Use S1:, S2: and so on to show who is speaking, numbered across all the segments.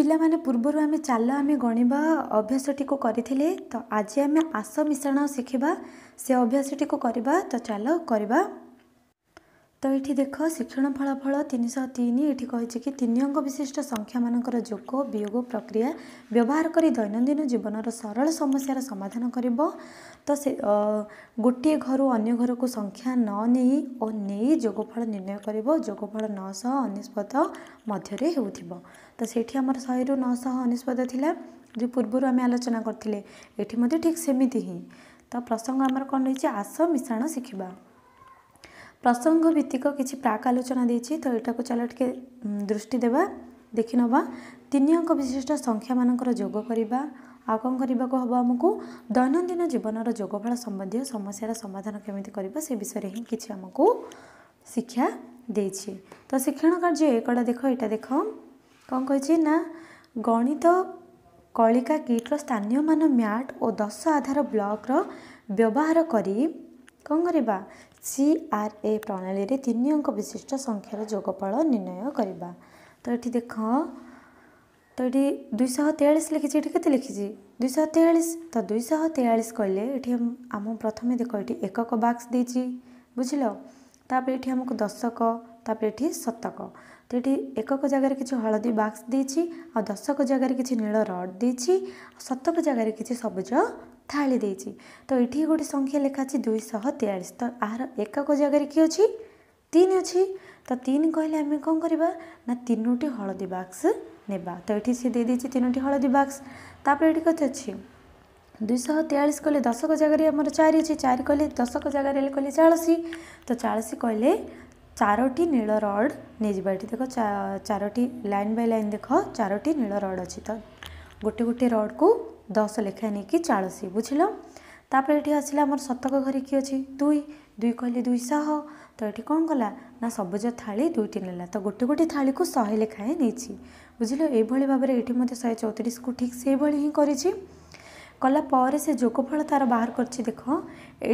S1: ପିଲାମାନେ ପୂର୍ବରୁ ଆମେ ଚାଲ ଆମେ ଗଣିବା ଅଭ୍ୟାସଟିକୁ କରିଥିଲେ ତ ଆଜି ଆମେ ଆସ ମିଶ୍ରଣ ଶିଖିବା ସେ ଅଭ୍ୟାସଟିକୁ କରିବା ତ ଚାଲ କରିବା ତ ଏଇଠି ଦେଖ ଶିକ୍ଷଣ ଫଳାଫଳ ତିନିଶହ ତିନି ଏଠି କହିଛି କି ତିନି ଅଙ୍କ ବିଶିଷ୍ଟ ସଂଖ୍ୟାମାନଙ୍କର ଯୋଗ ବିୟୋଗ ପ୍ରକ୍ରିୟା ବ୍ୟବହାର କରି ଦୈନନ୍ଦିନ ଜୀବନର ସରଳ ସମସ୍ୟାର ସମାଧାନ କରିବ ତ ସେ ଗୋଟିଏ ଘରୁ ଅନ୍ୟ ଘରକୁ ସଂଖ୍ୟା ନ ନେଇ ଓ ନେଇ ଯୋଗଫଳ ନିର୍ଣ୍ଣୟ କରିବ ଯୋଗଫଳ ନଅଶହ ଅନେଶ୍ୱତ ମଧ୍ୟରେ ହେଉଥିବ ତ ସେଇଠି ଆମର ଶହେରୁ ନଅଶହ ଅନେଶ୍ୱତ ଥିଲା ଯେ ପୂର୍ବରୁ ଆମେ ଆଲୋଚନା କରିଥିଲେ ଏଠି ମଧ୍ୟ ଠିକ୍ ସେମିତି ହିଁ ତ ପ୍ରସଙ୍ଗ ଆମର କ'ଣ ରହିଛି ଆସ ମିଶାଣ ଶିଖିବା ପ୍ରସଙ୍ଗ ଭିତ୍ତିକ କିଛି ପ୍ରାକ୍ ଆଲୋଚନା ଦେଇଛି ତ ଏଇଟାକୁ ଚାଲ ଟିକେ ଦୃଷ୍ଟି ଦେବା ଦେଖିନେବା ତିନି ଅଙ୍କ ବିଶିଷ୍ଟ ସଂଖ୍ୟାମାନଙ୍କର ଯୋଗ କରିବା ଆଉ କ'ଣ କରିବାକୁ ହେବ ଆମକୁ ଦୈନନ୍ଦିନ ଜୀବନର ଯୋଗଫଳ ସମ୍ବନ୍ଧୀୟ ସମସ୍ୟାର ସମାଧାନ କେମିତି କରିବା ସେ ବିଷୟରେ ହିଁ କିଛି ଆମକୁ ଶିକ୍ଷା ଦେଇଛି ତ ଶିକ୍ଷଣ କାର୍ଯ୍ୟ ଏକଡ଼ା ଦେଖ ଏଇଟା ଦେଖ କ'ଣ କହିଛି ନା ଗଣିତ କଳିକା କିଟ୍ର ସ୍ଥାନୀୟମାନ ମ୍ୟାଟ୍ ଓ ଦଶ ଆଧାର ବ୍ଲକ୍ର ବ୍ୟବହାର କରି କ'ଣ କରିବା ସି ଆର୍ ଏ ପ୍ରଣାଳୀରେ ତିନି ଅଙ୍କ ବିଶିଷ୍ଟ ସଂଖ୍ୟାର ଯୋଗଫଳ ନିର୍ଣ୍ଣୟ କରିବା ତ ଏଠି ଦେଖ ତ ଏଠି ଦୁଇଶହ ତେୟାଳିଶ ଲେଖିଛି ଏଠି କେତେ ଲେଖିଛି ଦୁଇଶହ ତେୟାଳିଶ ତ ଦୁଇଶହ ତେୟାଳିଶ କହିଲେ ଏଠି ଆମ ପ୍ରଥମେ ଦେଖ ଏଠି ଏକକ ବାକ୍ସ ଦେଇଛି ବୁଝିଲ ତାପରେ ଏଠି ଆମକୁ ଦଶକ ତାପରେ ଏଠି ଶତକ ତ ଏଠି ଏକକ ଜାଗାରେ କିଛି ହଳଦୀ ବାକ୍ସ ଦେଇଛି ଆଉ ଦଶକ ଜାଗାରେ କିଛି ନୀଳ ରଡ଼୍ ଦେଇଛି ଆଉ ଶତକ ଜାଗାରେ କିଛି ସବୁଜ ଥାଳି ଦେଇଛି ତ ଏଠି ଗୋଟେ ସଂଖ୍ୟା ଲେଖା ଅଛି ଦୁଇଶହ ତେୟାଳିଶ ତ ଏହାର ଏକକ ଜାଗାରେ କି ଅଛି ତିନି ଅଛି ତ ତିନି କହିଲେ ଆମେ କ'ଣ କରିବା ନା ତିନୋଟି ହଳଦୀ ବାକ୍ସ ନେବା ତ ଏଠି ସେ ଦେଇଦେଇଛି ତିନୋଟି ହଳଦୀ ବାକ୍ସ ତାପରେ ଏଠି କଥା ଅଛି ଦୁଇଶହ ତେୟାଳିଶ କଲେ ଦଶକ ଜାଗାରେ ଆମର ଚାରି ଅଛି ଚାରି କଲେ ଦଶକ ଜାଗାରେ କହିଲେ ଚାଳିଶ ତ ଚାଳିଶ କହିଲେ ଚାରୋଟି ନୀଳ ରଡ଼୍ ନେଇଯିବା ଏଠି ଦେଖ ଚାରୋଟି ଲାଇନ୍ ବାଇ ଲାଇନ୍ ଦେଖ ଚାରୋଟି ନୀଳ ରଡ଼୍ ଅଛି ତ ଗୋଟେ ଗୋଟେ ରଡ଼୍କୁ ଦଶ ଲେଖାଏଁ ନେଇକି ଚାଳିଶ ବୁଝିଲ ତାପରେ ଏଠି ଆସିଲା ଆମର ଶତକ ଘରେ କି ଅଛି ଦୁଇ ଦୁଇ କହିଲେ ଦୁଇଶହ ତ ଏଠି କ'ଣ କଲା ନା ସବୁଜ ଥାଳି ଦୁଇଟି ନେଲା ତ ଗୋଟେ ଗୋଟେ ଥାଳିକୁ ଶହେ ଲେଖାଏଁ ନେଇଛି ବୁଝିଲ ଏଇଭଳି ଭାବରେ ଏଠି ମଧ୍ୟ ଶହେ ଚଉତିରିଶକୁ ଠିକ୍ ସେଇଭଳି ହିଁ କରିଛି কলাপরে সে যোগফল তার বাহার করছি দেখ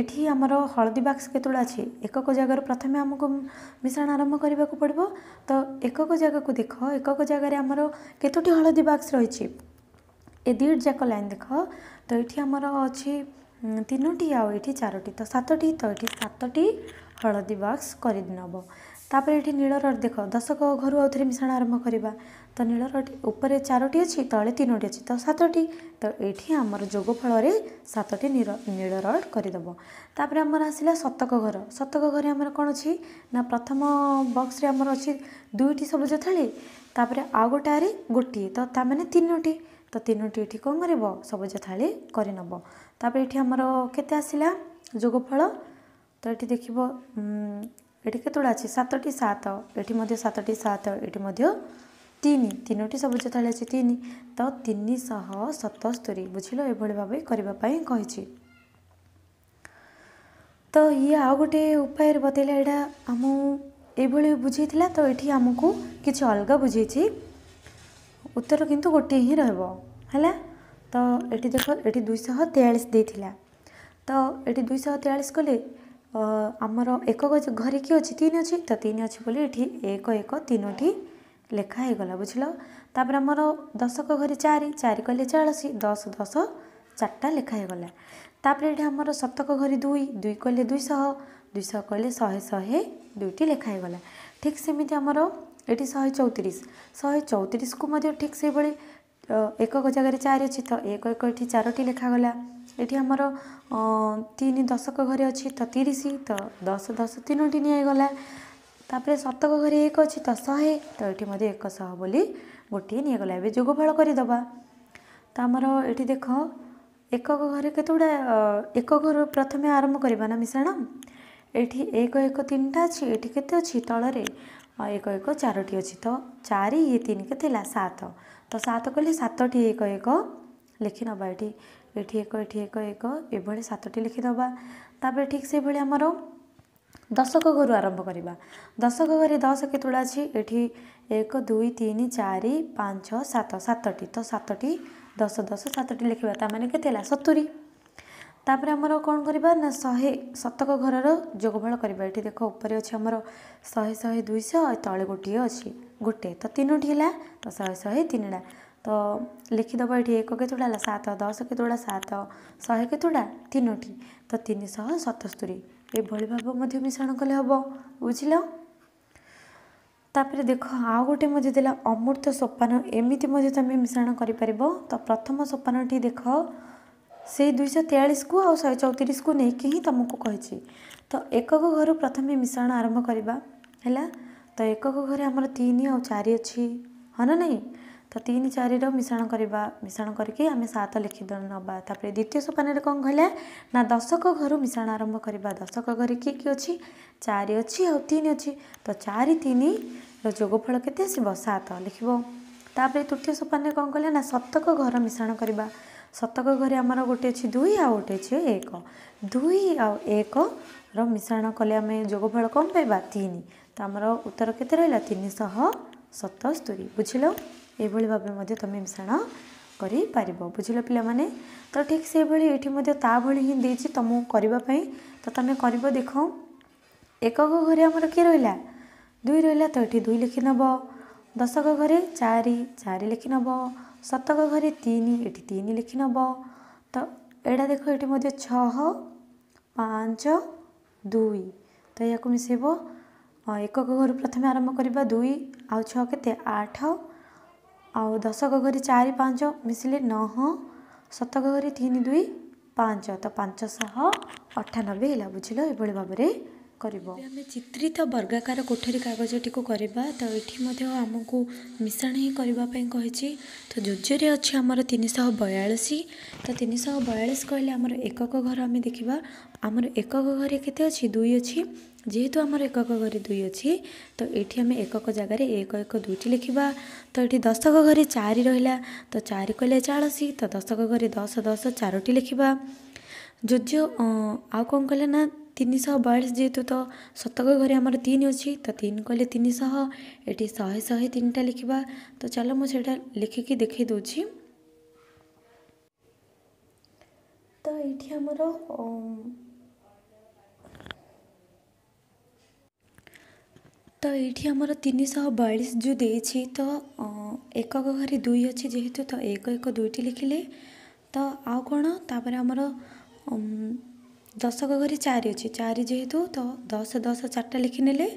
S1: এটি আমার হলদী বাক্স কেতটা আছে একক জায়গার প্রথমে আমি মিশ্রণ আরম্ভ করা পড়ব তো একক জায়গাকে দেখ একক জায়গায় আমার কতোটি হলদী বাক্স রয়েছে এ দুইট যাক লাইন দেখ তো এটি আমার অছি তিনোটি আউ এটি চারোটি তো সাতটি তো এটি সাতটি হলদী বাক্স করে নেব ତାପରେ ଏଠି ନୀଳରଡ଼ ଦେଖ ଦଶକ ଘରୁ ଆଉ ଥରେ ମିଶାଣ ଆରମ୍ଭ କରିବା ତ ନୀଳରଡ଼ ଉପରେ ଚାରୋଟି ଅଛି ତଳେ ତିନୋଟି ଅଛି ତ ସାତଟି ତ ଏଠି ଆମର ଯୋଗ ଫଳରେ ସାତଟି ନୀଳରଡ଼ କରିଦେବ ତାପରେ ଆମର ଆସିଲା ଶତକ ଘର ଶତକ ଘରେ ଆମର କ'ଣ ଅଛି ନା ପ୍ରଥମ ବକ୍ସରେ ଆମର ଅଛି ଦୁଇଟି ସବୁଜ ଥାଳି ତାପରେ ଆଉ ଗୋଟେ ଆରେ ଗୋଟିଏ ତ ତା ମାନେ ତିନୋଟି ତ ତିନୋଟି ଏଠି କ'ଣ କରିବ ସବୁଜ ଥାଳି କରିନେବ ତାପରେ ଏଠି ଆମର କେତେ ଆସିଲା ଯୋଗଫଳ ତ ଏଠି ଦେଖିବ ଏଠି କେତେଟା ଅଛି ସାତଟି ସାତ ଏଠି ମଧ୍ୟ ସାତଟି ସାତ ଏଠି ମଧ୍ୟ ତିନି ତିନୋଟି ସବୁଜ ଥାଳି ଅଛି ତିନି ତ ତିନିଶହ ସତସ୍ତରୀ ବୁଝିଲ ଏଭଳି ଭାବେ କରିବା ପାଇଁ କହିଛି ତ ଇଏ ଆଉ ଗୋଟେ ଉପାୟରେ ବତେଇଲା ଏଇଟା ଆମ ଏଭଳି ବୁଝେଇଥିଲା ତ ଏଠି ଆମକୁ କିଛି ଅଲଗା ବୁଝେଇଛି ଉତ୍ତର କିନ୍ତୁ ଗୋଟିଏ ହିଁ ରହିବ ହେଲା ତ ଏଠି ଦେଖ ଏଠି ଦୁଇଶହ ତେୟାଳିଶ ଦେଇଥିଲା ତ ଏଠି ଦୁଇଶହ ତେୟାଳିଶ କଲେ ଆମର ଏକକ ଘରେ କିଏ ଅଛି ତିନି ଅଛି ତ ତିନି ଅଛି ବୋଲି ଏଠି ଏକ ଏକ ତିନୋଟି ଲେଖା ହେଇଗଲା ବୁଝିଲ ତାପରେ ଆମର ଦଶକ ଘରେ ଚାରି ଚାରି କହିଲେ ଚାଳିଶ ଦଶ ଦଶ ଚାରିଟା ଲେଖା ହେଇଗଲା ତାପରେ ଏଠି ଆମର ଶତକ ଘରେ ଦୁଇ ଦୁଇ କହିଲେ ଦୁଇଶହ ଦୁଇଶହ କହିଲେ ଶହେ ଶହେ ଦୁଇଟି ଲେଖା ହେଇଗଲା ଠିକ୍ ସେମିତି ଆମର ଏଠି ଶହେ ଚଉତିରିଶ ଶହେ ଚଉତିରିଶକୁ ମଧ୍ୟ ଠିକ୍ ସେଇଭଳି ତ ଏକକ ଜାଗାରେ ଚାରି ଅଛି ତ ଏକ ଏକ ଏଠି ଚାରୋଟି ଲେଖାଗଲା ଏଠି ଆମର ତିନି ଦଶକ ଘରେ ଅଛି ତ ତିରିଶ ତ ଦଶ ଦଶ ତିନୋଟି ନିଆଗଲା ତାପରେ ଶତକ ଘରେ ଏକ ଅଛି ତ ଶହେ ତ ଏଠି ମଧ୍ୟ ଏକଶହ ବୋଲି ଗୋଟିଏ ନିଆଗଲା ଏବେ ଯୋଗଫଳ କରିଦେବା ତ ଆମର ଏଠି ଦେଖ ଏକକ ଘରେ କେତେଗୁଡ଼ା ଏକ ଘରୁ ପ୍ରଥମେ ଆରମ୍ଭ କରିବା ନା ମିଶାଣ ଏଠି ଏକ ଏକ ତିନିଟା ଅଛି ଏଠି କେତେ ଅଛି ତଳରେ ଏକ ଏକ ଚାରୋଟି ଅଛି ତ ଚାରି ଇଏ ତିନି କେତେ ହେଲା ସାତ ତ ସାତ କହିଲେ ସାତଟି ଏକ ଏକ ଲେଖିନେବା ଏଠି ଏଠି ଏକ ଏଠି ଏକ ଏକ ଏଭଳି ସାତଟି ଲେଖିଦେବା ତାପରେ ଠିକ୍ ସେଭଳି ଆମର ଦଶକ ଘରୁ ଆରମ୍ଭ କରିବା ଦଶକ ଘରେ ଦଶ କେତେବେଳେ ଅଛି ଏଠି ଏକ ଦୁଇ ତିନି ଚାରି ପାଞ୍ଚ ସାତ ସାତଟି ତ ସାତଟି ଦଶ ଦଶ ସାତଟି ଲେଖିବା ତା ମାନେ କେତେ ହେଲା ସତୁରି ତାପରେ ଆମର କ'ଣ କରିବା ନା ଶହେ ଶତକ ଘରର ଯୋଗଫଳ କରିବା ଏଠି ଦେଖ ଉପରେ ଅଛି ଆମର ଶହେ ଶହେ ଦୁଇଶହ ତଳେ ଗୋଟିଏ ଅଛି ଗୋଟେ ତ ତିନୋଟି ହେଲା ତ ଶହେ ଶହେ ତିନିଟା ତ ଲେଖିଦେବ ଏଠି ଏକ କେତେଟା ହେଲା ସାତ ଦଶ କେତେଟା ସାତ ଶହେ କେତେଟା ତିନୋଟି ତ ତିନିଶହ ସତସ୍ତରୀ ଏଭଳି ଭାବ ମଧ୍ୟ ମିଶ୍ରଣ କଲେ ହେବ ବୁଝିଲ ତାପରେ ଦେଖ ଆଉ ଗୋଟେ ମଧ୍ୟ ଥିଲା ଅମୃତ ସୋପାନ ଏମିତି ମଧ୍ୟ ତୁମେ ମିଶ୍ରଣ କରିପାରିବ ତ ପ୍ରଥମ ସୋପାନଟି ଦେଖ ସେଇ ଦୁଇଶହ ତେୟାଳିଶକୁ ଆଉ ଶହେ ଚଉତିରିଶକୁ ନେଇକି ହିଁ ତୁମକୁ କହିଛି ତ ଏକକ ଘରୁ ପ୍ରଥମେ ମିଶାଣ ଆରମ୍ଭ କରିବା ହେଲା ତ ଏକକ ଘରେ ଆମର ତିନି ଆଉ ଚାରି ଅଛି ହଁ ନା ନାହିଁ ତ ତିନି ଚାରିର ମିଶାଣ କରିବା ମିଶାଣ କରିକି ଆମେ ସାତ ଲେଖି ନେବା ତାପରେ ଦ୍ୱିତୀୟ ସୋପାନରେ କ'ଣ କହିଲା ନା ଦଶକ ଘରୁ ମିଶାଣ ଆରମ୍ଭ କରିବା ଦଶକ ଘରେ କିଏ କିଏ ଅଛି ଚାରି ଅଛି ଆଉ ତିନି ଅଛି ତ ଚାରି ତିନିର ଯୋଗଫଳ କେତେ ଆସିବ ସାତ ଲେଖିବ ତାପରେ ତୃତୀୟ ସୋପାନରେ କ'ଣ କହିଲା ନା ଶତକ ଘର ମିଶାଣ କରିବା ଶତକ ଘରେ ଆମର ଗୋଟେ ଅଛି ଦୁଇ ଆଉ ଗୋଟେ ଅଛି ଏକ ଦୁଇ ଆଉ ଏକର ମିଶ୍ରଣ କଲେ ଆମେ ଯୋଗଫଳ କ'ଣ ପାଇବା ତିନି ତ ଆମର ଉତ୍ତର କେତେ ରହିଲା ତିନିଶହ ସତସ୍ତରୀ ବୁଝିଲ ଏଭଳି ଭାବେ ମଧ୍ୟ ତୁମେ ମିଶ୍ରଣ କରିପାରିବ ବୁଝିଲ ପିଲାମାନେ ତ ଠିକ୍ ସେଇଭଳି ଏଇଠି ମଧ୍ୟ ତା ଭଳି ହିଁ ଦେଇଛି ତୁମକୁ କରିବା ପାଇଁ ତ ତୁମେ କରିବ ଦେଖ ଏକକ ଘରେ ଆମର କିଏ ରହିଲା ଦୁଇ ରହିଲା ତ ଏଠି ଦୁଇ ଲେଖିନେବ ଦଶକ ଘରେ ଚାରି ଚାରି ଲେଖିନେବ शतक घरी तिन एटी तिन लेखि नब तुई त यहाँको मिस एकक घर प्रथमे आरंभ गर् दुई आउ केत आठ आउ दसक घरि चार पाँच मिसले न शत घरि दुई पाँच त पाँचश अठानब्बे होला बुझि योभर କରିବ ଆମେ ଚିତ୍ରିତ ବର୍ଗାକାର କୋଠରୀ କାଗଜଟିକୁ କରିବା ତ ଏଠି ମଧ୍ୟ ଆମକୁ ମିଶାଣ ହିଁ କରିବା ପାଇଁ କହିଛି ତ ଯୋଜରେ ଅଛି ଆମର ତିନିଶହ ବୟାଳିଶ ତ ତିନିଶହ ବୟାଳିଶ କହିଲେ ଆମର ଏକକ ଘର ଆମେ ଦେଖିବା ଆମର ଏକକ ଘରେ କେତେ ଅଛି ଦୁଇ ଅଛି ଯେହେତୁ ଆମର ଏକକ ଘରେ ଦୁଇ ଅଛି ତ ଏଇଠି ଆମେ ଏକକ ଜାଗାରେ ଏକ ଏକ ଦୁଇଟି ଲେଖିବା ତ ଏଠି ଦଶକ ଘରେ ଚାରି ରହିଲା ତ ଚାରି କହିଲେ ଚାଳିଶ ତ ଦଶକ ଘରେ ଦଶ ଦଶ ଚାରୋଟି ଲେଖିବା ଯୋଜ ଆଉ କ'ଣ କହିଲେ ନା तिन शयालिस जे ततक घर तिन अच्छा तिन कहिले तिन शि शा लेखिया त आमर मेकि देखाइदेऊ त यहाँ तिनश बयास जो त एकक घर दुई जेहेतु त एक एक दुईटी लेखि त आउँ त ଦଶକ ଘରେ ଚାରି ଅଛି ଚାରି ଯେହେତୁ ତ ଦଶ ଦଶ ଚାରିଟା ଲେଖିନେଲେ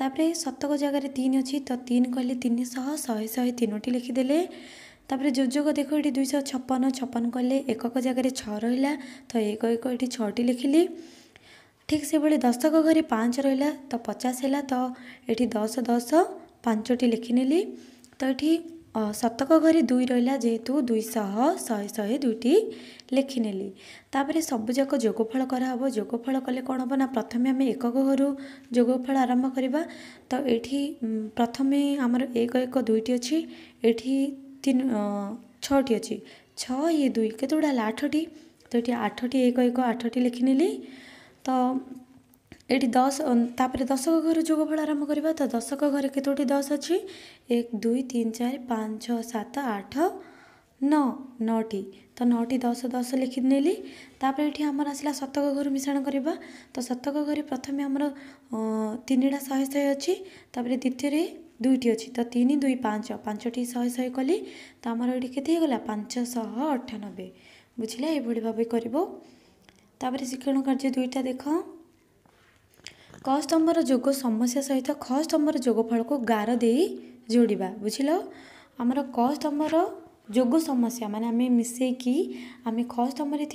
S1: ତାପରେ ଶତକ ଜାଗାରେ ତିନି ଅଛି ତ ତିନି କହିଲେ ତିନିଶହ ଶହେ ଶହେ ତିନୋଟି ଲେଖିଦେଲେ ତାପରେ ଯୋଜକ ଦେଖ ଏଠି ଦୁଇଶହ ଛପନ ଛପନ କହିଲେ ଏକକ ଜାଗାରେ ଛଅ ରହିଲା ତ ଏକ ଏକ ଏଠି ଛଅଟି ଲେଖିଲି ଠିକ୍ ସେଭଳି ଦଶକ ଘରେ ପାଞ୍ଚ ରହିଲା ତ ପଚାଶ ହେଲା ତ ଏଠି ଦଶ ଦଶ ପାଞ୍ଚଟି ଲେଖିନେଲି ତ ଏଠି শতক ঘরে দুই রহিলা যেহেতু দুইশহ শহে শহে দুইটি ଲେଖିନେଲି ତାପରେ ସବୁଯାକ ଯୋଗଫଳ କରାହେବ ଯୋଗଫଳ କଲେ କ'ଣ ହେବ ନା ପ୍ରଥମେ ଆମେ ଏକକ ଘରୁ ଯୋଗଫଳ ଆରମ୍ଭ କରିବା ତ ଏଇଠି ପ୍ରଥମେ ଆମର ଏକ ଏକ ଦୁଇଟି ଅଛି ଏଠି ତିନି ଛଅଟି ଅଛି ଛଅ ଇଏ ଦୁଇ କେତେ ଗୁଡ଼ା ହେଲା ଆଠଟି ତ ଏଠି ଆଠଟି ଏକ ଏକ ଆଠଟି ଲେଖିନେଲି ତ ଏଇଠି ଦଶ ତା'ପରେ ଦଶକ ଘର ଯୋଗଫଳ ଆରମ୍ଭ କରିବା ତ ଦଶକ ଘରେ କେତୋଟି ଦଶ ଅଛି ଏକ ଦୁଇ ତିନି ଚାରି ପାଞ୍ଚ ଛଅ ସାତ ଆଠ ନଅ ନଅଟି ତ ନଅଟି ଦଶ ଦଶ ଲେଖିନେଲି ତା'ପରେ ଏଠି ଆମର ଆସିଲା ଶତକ ଘର ମିଶାଣ କରିବା ତ ଶତକ ଘରେ ପ୍ରଥମେ ଆମର ତିନିଟା ଶହେ ଶହେ ଅଛି ତା'ପରେ ଦ୍ୱିତୀୟରେ ଦୁଇଟି ଅଛି ତ ତିନି ଦୁଇ ପାଞ୍ଚ ପାଞ୍ଚଟି ଶହେ ଶହେ କଲି ତ ଆମର ଏଇଠି କେତେ ହେଇଗଲା ପାଞ୍ଚଶହ ଅଠାନବେ ବୁଝିଲେ ଏଭଳି ଭାବେ କରିବ ତା'ପରେ ଶିକ୍ଷଣ କାର୍ଯ୍ୟ ଦୁଇଟା ଦେଖ कस्टमर जोगो समस्या सहित खस्टम्बर जोगलको गारै जोडि बुझि आम कस्टमर जोगो समस्या मैले आमैक आमे खमे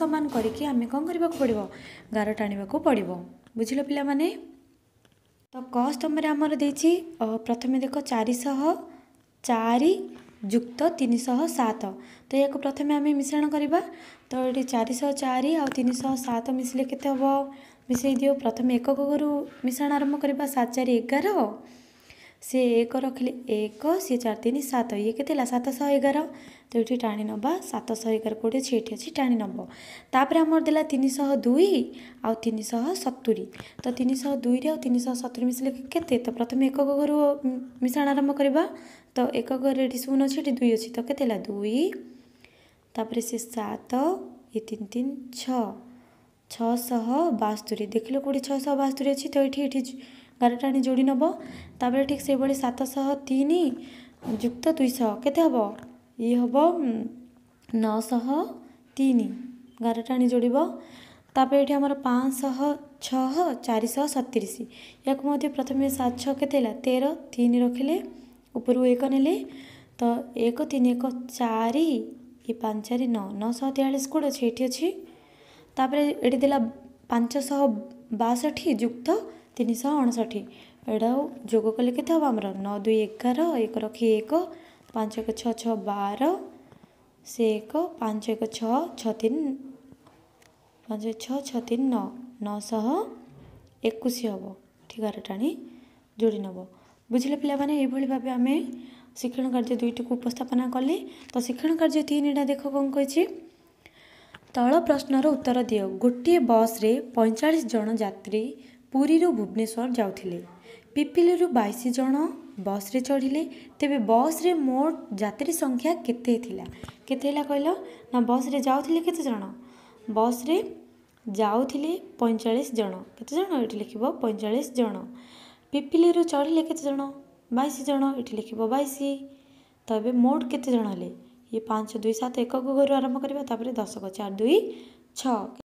S1: जमान गरिक अमे कन्डर पऱ्यो गार टाणि पर्व बुझल पहिला कस्टम्बर आम प्रथमे देखो 400 4 जुक्त न्य सत त या प्रथमे मिसन तारिश चारि आउति सात मिसले केते हे मिसियो प्रथमे एकक घर मिसन आरम्भ सात चार एघार सि एक रकि एक सारिति सात इतेला एघार ताणिन सतश एघार कि यहाँ टाइ नपर देलातिनिश दुई आउति सतुरी तिनश दुई र आउँ सतुरी मिसे केत प्रथम एकक घरु मिश्रण आरम्भ गर् ତ ଏକ ଘରେ ଏଠି ଶୂନ ଅଛି ଏଠି ଦୁଇ ଅଛି ତ କେତେ ହେଲା ଦୁଇ ତାପରେ ସେ ସାତ ଏ ତିନି ତିନି ଛଅ ଛଅଶହ ବାସ୍ତୋରୀ ଦେଖିଲ କେଉଁଠି ଛଅଶହ ବାସ୍ତୋରୀ ଅଛି ତ ଏଠି ଏଠି ଗାରଟା ଆଣି ଯୋଡ଼ି ନେବ ତାପରେ ଠିକ୍ ସେଭଳି ସାତଶହ ତିନି ଯୁକ୍ତ ଦୁଇଶହ କେତେ ହେବ ଇଏ ହେବ ନଅଶହ ତିନି ଗାରଟା ଆଣି ଯୋଡ଼ିବ ତାପରେ ଏଠି ଆମର ପାଞ୍ଚଶହ ଛଅ ଚାରିଶହ ସତିରିଶ ଏହାକୁ ମଧ୍ୟ ପ୍ରଥମେ ସାତ ଛଅ କେତେ ହେଲା ତେର ତିନି ରଖିଲେ ଉପରକୁ ଏକ ନେଲେ ତ ଏକ ତିନି ଏକ ଚାରି କି ପାଞ୍ଚରେ ନଅ ନଅଶହ ତେୟାଳିଶ କୋଡ଼ ଅଛି ଏଇଠି ଅଛି ତା'ପରେ ଏଠି ଥିଲା ପାଞ୍ଚଶହ ବାଷଠି ଯୁକ୍ତ ତିନିଶହ ଅଣଷଠି ଏଇଟା ଯୋଗ କଲେ କେତେ ହେବ ଆମର ନଅ ଦୁଇ ଏଗାର ଏକ ରଖି ଏକ ପାଞ୍ଚ ଏକ ଛଅ ଛଅ ବାର ସେ ଏକ ପାଞ୍ଚ ଏକ ଛଅ ଛଅ ତିନି ପାଞ୍ଚ ଛଅ ଛଅ ତିନି ନଅ ନଅଶହ ଏକୋଇଶ ହେବ ଏଠି ଗାର ଟାଣି ଯୋଡ଼ି ନେବ ବୁଝିଲେ ପିଲାମାନେ ଏଇଭଳି ଭାବେ ଆମେ ଶିକ୍ଷଣ କାର୍ଯ୍ୟ ଦୁଇଟିକୁ ଉପସ୍ଥାପନା କଲେ ତ ଶିକ୍ଷଣ କାର୍ଯ୍ୟ ତିନିଟା ଦେଖ କ'ଣ କହିଛି ତଳ ପ୍ରଶ୍ନର ଉତ୍ତର ଦିଅ ଗୋଟିଏ ବସ୍ରେ ପଇଁଚାଳିଶ ଜଣ ଯାତ୍ରୀ ପୁରୀରୁ ଭୁବନେଶ୍ୱର ଯାଉଥିଲେ ପିପିଲିରୁ ବାଇଶ ଜଣ ବସ୍ରେ ଚଢ଼ିଲେ ତେବେ ବସ୍ରେ ମୋଟ ଯାତ୍ରୀ ସଂଖ୍ୟା କେତେ ଥିଲା କେତେ ହେଲା କହିଲ ନା ବସ୍ରେ ଯାଉଥିଲେ କେତେ ଜଣ ବସ୍ରେ ଯାଉଥିଲେ ପଇଁଚାଳିଶ ଜଣ କେତେ ଜଣ ଏଠି ଲେଖିବ ପଇଁଚାଳିଶ ଜଣ ପିପିଲିରୁ ଚଢ଼ିଲେ କେତେଜଣ ବାଇଶ ଜଣ ଏଠି ଲେଖିବ ବାଇଶ ତ ଏବେ ମୋଟ କେତେ ଜଣ ହେଲେ ଇଏ ପାଞ୍ଚ ଦୁଇ ସାତ ଏକକୁ ଘରୁ ଆରମ୍ଭ କରିବା ତା'ପରେ ଦଶକ ଚାରି ଦୁଇ ଛଅ